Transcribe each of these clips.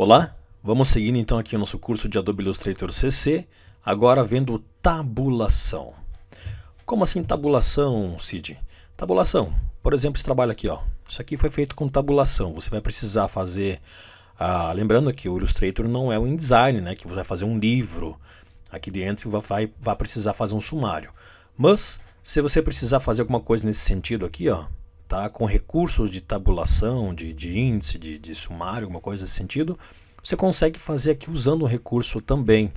Olá, vamos seguindo então aqui o nosso curso de Adobe Illustrator CC, agora vendo tabulação. Como assim tabulação, Cid? Tabulação, por exemplo, esse trabalho aqui, ó. isso aqui foi feito com tabulação, você vai precisar fazer... Ah, lembrando que o Illustrator não é um InDesign, né, que você vai fazer um livro aqui dentro e vai, vai precisar fazer um sumário. Mas, se você precisar fazer alguma coisa nesse sentido aqui, ó, tá? com recursos de tabulação, de, de índice, de, de sumário, alguma coisa nesse sentido, você consegue fazer aqui usando um recurso também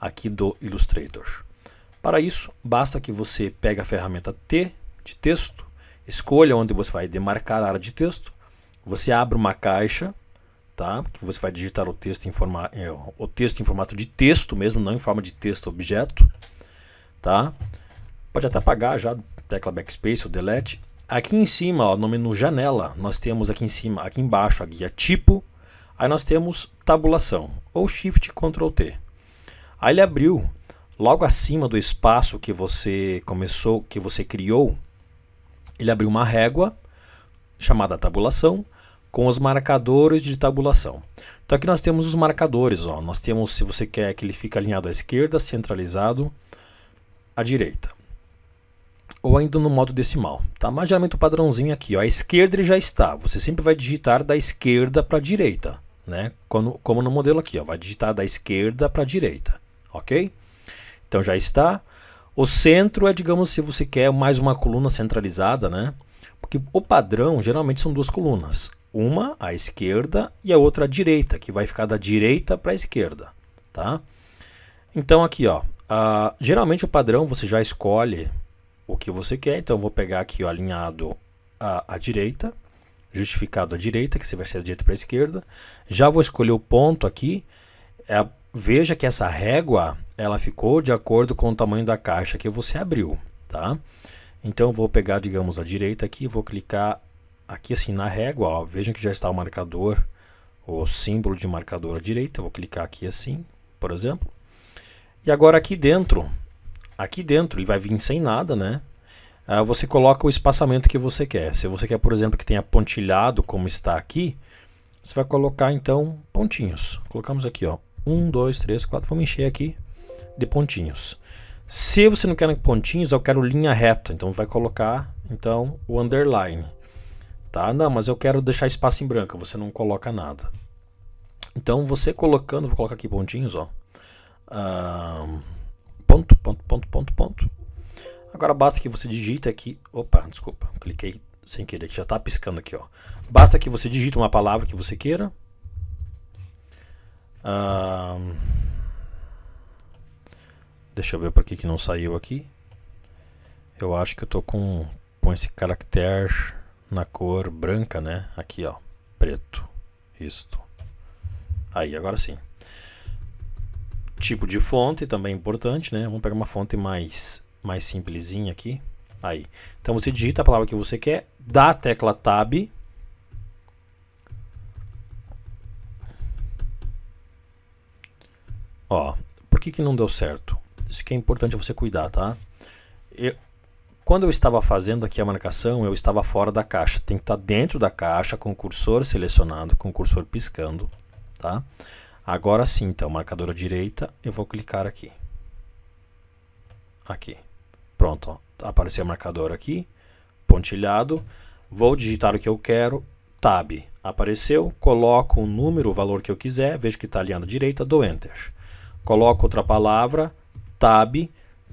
aqui do Illustrator. Para isso, basta que você pegue a ferramenta T de texto, escolha onde você vai demarcar a área de texto, você abre uma caixa, tá? que você vai digitar o texto, em forma, é, o texto em formato de texto mesmo, não em forma de texto objeto. Tá? Pode até apagar já, tecla Backspace ou Delete, Aqui em cima, ó, no menu janela, nós temos aqui em cima, aqui embaixo, a guia tipo. Aí nós temos tabulação, ou Shift Ctrl T. Aí ele abriu logo acima do espaço que você começou, que você criou, ele abriu uma régua chamada tabulação com os marcadores de tabulação. Então aqui nós temos os marcadores, ó. Nós temos se você quer que ele fique alinhado à esquerda, centralizado à direita ou ainda no modo decimal, tá? Mas geralmente o padrãozinho aqui, ó, a esquerda ele já está. Você sempre vai digitar da esquerda para a direita, né? Como, como no modelo aqui, ó, vai digitar da esquerda para a direita, ok? Então já está. O centro é, digamos, se você quer mais uma coluna centralizada, né? Porque o padrão geralmente são duas colunas, uma à esquerda e a outra à direita, que vai ficar da direita para a esquerda, tá? Então aqui, ó, ah, geralmente o padrão você já escolhe o que você quer. Então eu vou pegar aqui o alinhado à, à direita, justificado à direita, que você vai ser da direita para a esquerda. Já vou escolher o ponto aqui. É, veja que essa régua ela ficou de acordo com o tamanho da caixa que você abriu, tá? Então eu vou pegar, digamos, a direita aqui, vou clicar aqui assim na régua, ó, vejam que já está o marcador, o símbolo de marcador à direita, eu vou clicar aqui assim, por exemplo. E agora aqui dentro, aqui dentro, ele vai vir sem nada, né? Ah, você coloca o espaçamento que você quer. Se você quer, por exemplo, que tenha pontilhado, como está aqui, você vai colocar então pontinhos. Colocamos aqui, ó. 1, 2, 3, 4. Vamos encher aqui de pontinhos. Se você não quer pontinhos, eu quero linha reta. Então vai colocar então o underline. Tá? Não, mas eu quero deixar espaço em branco. Você não coloca nada. Então você colocando, vou colocar aqui pontinhos, ó. Ah, ponto, ponto, ponto, ponto, ponto. Agora basta que você digite aqui, opa, desculpa, cliquei sem querer, já está piscando aqui, ó. Basta que você digite uma palavra que você queira. deixa eu ver por que que não saiu aqui. Eu acho que eu estou com com esse caractere na cor branca, né? Aqui, ó, preto. Isto. Aí, agora sim tipo de fonte também é importante, né? Vamos pegar uma fonte mais, mais simplesinha aqui. Aí. Então você digita a palavra que você quer, dá a tecla Tab. Ó, por que, que não deu certo? Isso que é importante você cuidar, tá? Eu, quando eu estava fazendo aqui a marcação, eu estava fora da caixa. Tem que estar dentro da caixa com o cursor selecionado, com o cursor piscando, Tá? Agora sim, então, marcador à direita, eu vou clicar aqui. Aqui. Pronto, ó. apareceu o marcador aqui, pontilhado. Vou digitar o que eu quero, tab. Apareceu, coloco o número, o valor que eu quiser, vejo que está ali à direita, dou enter. Coloco outra palavra, tab,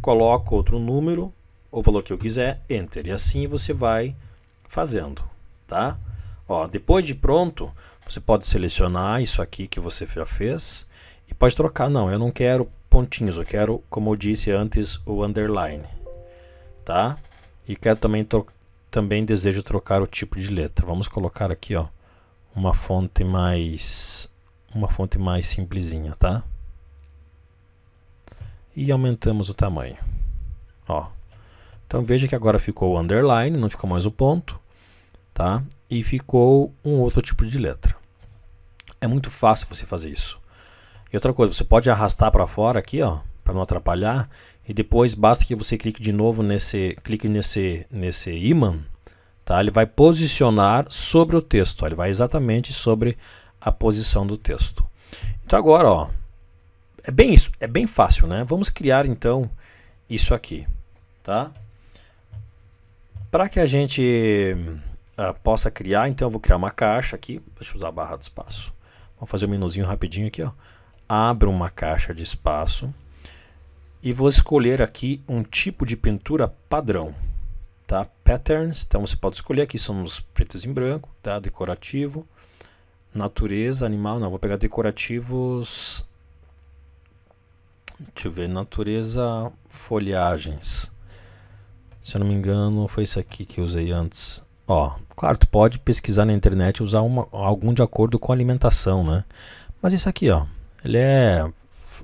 coloco outro número, o valor que eu quiser, enter. E assim você vai fazendo, tá? Ó, depois de pronto, você pode selecionar isso aqui que você já fez e pode trocar. Não, eu não quero pontinhos, eu quero, como eu disse antes, o underline, tá? E quero também, também desejo trocar o tipo de letra. Vamos colocar aqui, ó, uma fonte mais, uma fonte mais simplesinha, tá? E aumentamos o tamanho, ó. Então veja que agora ficou o underline, não ficou mais o ponto tá? E ficou um outro tipo de letra. É muito fácil você fazer isso. E outra coisa, você pode arrastar para fora aqui, ó, para não atrapalhar, e depois basta que você clique de novo nesse, clique nesse nesse ímã, tá? Ele vai posicionar sobre o texto, ó, ele vai exatamente sobre a posição do texto. Então agora, ó, é bem isso, é bem fácil, né? Vamos criar então isso aqui, tá? Para que a gente uh, possa criar, então eu vou criar uma caixa aqui. Deixa eu usar a barra de espaço. Vou fazer um menuzinho rapidinho aqui. Ó. Abro uma caixa de espaço e vou escolher aqui um tipo de pintura padrão. Tá? Patterns, então você pode escolher aqui, são pretos em branco, tá? decorativo, natureza, animal, não, vou pegar decorativos, deixa eu ver, natureza, folhagens. Se eu não me engano, foi isso aqui que eu usei antes. Ó, claro, tu pode pesquisar na internet e usar uma, algum de acordo com a alimentação, né? Mas isso aqui, ó, ele é...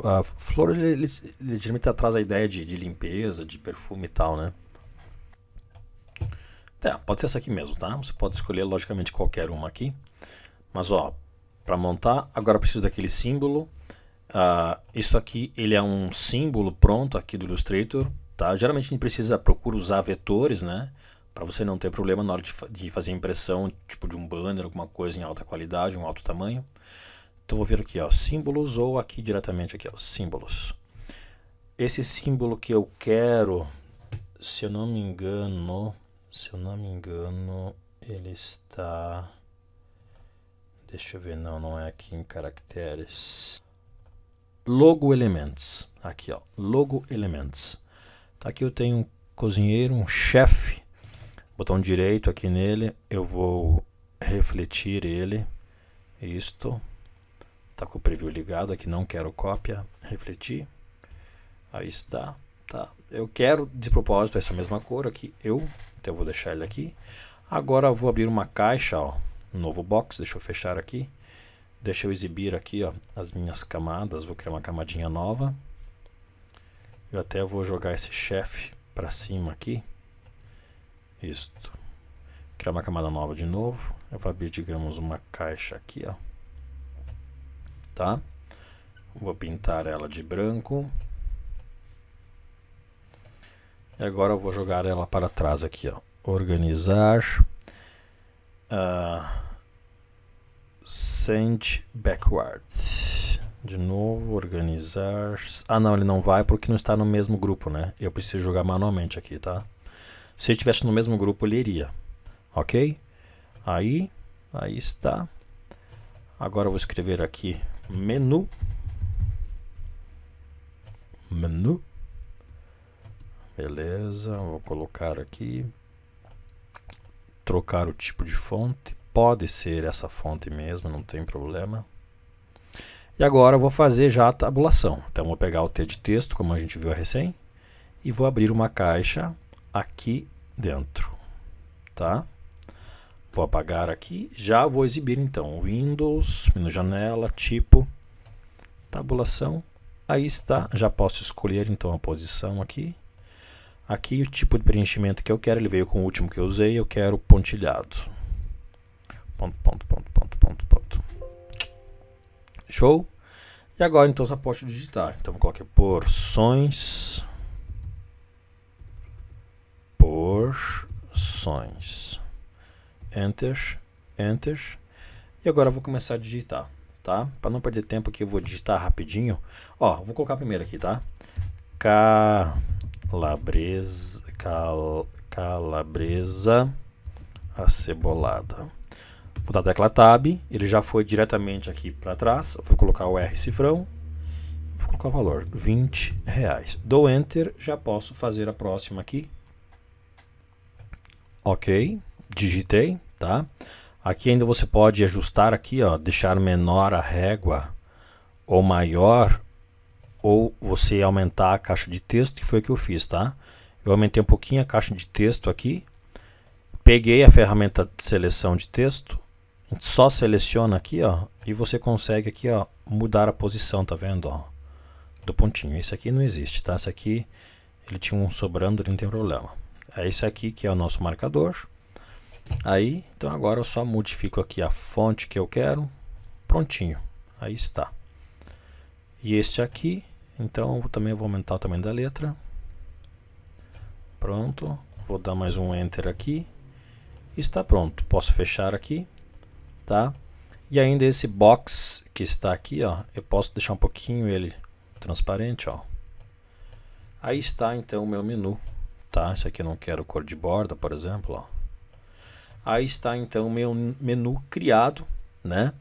A flor, ele, ele, ele geralmente traz a ideia de, de limpeza, de perfume e tal, né? Tá, pode ser essa aqui mesmo, tá? Você pode escolher, logicamente, qualquer uma aqui. Mas, ó, para montar, agora preciso daquele símbolo. Uh, isso aqui, ele é um símbolo pronto aqui do Illustrator, tá? Geralmente a gente precisa, procura usar vetores, né? para você não ter problema na hora de, de, fazer impressão tipo de um banner, alguma coisa em alta qualidade, um alto tamanho. Então vou vir aqui, ó, símbolos ou aqui diretamente aqui, ó, símbolos. Esse símbolo que eu quero, se eu não me engano, se eu não me engano, ele está Deixa eu ver, não, não é aqui em caracteres. Logo Elements, aqui, ó, Logo Elements. Tá aqui eu tenho um cozinheiro, um chefe botão direito aqui nele, eu vou refletir ele, isto, tá com o preview ligado aqui, não quero cópia, refletir, aí está, tá, eu quero de propósito essa mesma cor aqui, eu, então eu vou deixar ele aqui, agora eu vou abrir uma caixa, ó, um novo box, deixa eu fechar aqui, deixa eu exibir aqui, ó, as minhas camadas, vou criar uma camadinha nova, eu até vou jogar esse chefe para cima aqui, isto. Criar uma camada nova de novo. Eu vou abrir, digamos, uma caixa aqui, ó. Tá? Vou pintar ela de branco. E agora eu vou jogar ela para trás aqui, ó. Organizar. Uh, ah, send backward. De novo, organizar. Ah, não, ele não vai porque não está no mesmo grupo, né? Eu preciso jogar manualmente aqui, tá? Se estivesse no mesmo grupo, eu leria. Ok? Aí, aí está. Agora eu vou escrever aqui menu. Menu. Beleza, vou colocar aqui. Trocar o tipo de fonte. Pode ser essa fonte mesmo, não tem problema. E agora eu vou fazer já a tabulação. Então vou pegar o T de texto, como a gente viu recém, e vou abrir uma caixa aqui dentro, tá? Vou apagar aqui, já vou exibir então Windows, menu janela, tipo, tabulação, aí está, já posso escolher então a posição aqui. Aqui o tipo de preenchimento que eu quero, ele veio com o último que eu usei, eu quero pontilhado. Ponto, ponto, ponto, ponto, ponto, ponto. Show? E agora então só posso digitar, então vou colocar porções proporções. Enter, enter. E agora eu vou começar a digitar, tá? Para não perder tempo aqui, eu vou digitar rapidinho. Ó, vou colocar primeiro aqui, tá? Calabresa, cal, calabresa acebolada. Vou dar a tecla Tab, ele já foi diretamente aqui para trás. Vou colocar o R cifrão, vou colocar o valor, 20 reais. Dou Enter, já posso fazer a próxima aqui. Ok, digitei, tá? Aqui ainda você pode ajustar aqui, ó, deixar menor a régua ou maior, ou você aumentar a caixa de texto, que foi o que eu fiz, tá? Eu aumentei um pouquinho a caixa de texto aqui, peguei a ferramenta de seleção de texto, só seleciona aqui, ó, e você consegue aqui, ó, mudar a posição, tá vendo, ó, do pontinho. Esse aqui não existe, tá? Esse aqui, ele tinha um sobrando, não tem problema é esse aqui que é o nosso marcador. Aí, então agora eu só modifico aqui a fonte que eu quero. Prontinho. Aí está. E este aqui, então eu também vou aumentar o tamanho da letra. Pronto. Vou dar mais um Enter aqui. Está pronto. Posso fechar aqui. Tá? E ainda esse box que está aqui, ó, eu posso deixar um pouquinho ele transparente, ó. Aí está então o meu menu tá? Isso aqui eu não quero cor de borda, por exemplo, ó. Aí está então o meu menu criado, né?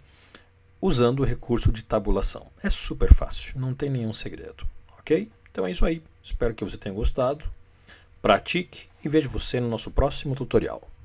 Usando o recurso de tabulação. É super fácil, não tem nenhum segredo, ok? Então é isso aí. Espero que você tenha gostado. Pratique e vejo você no nosso próximo tutorial.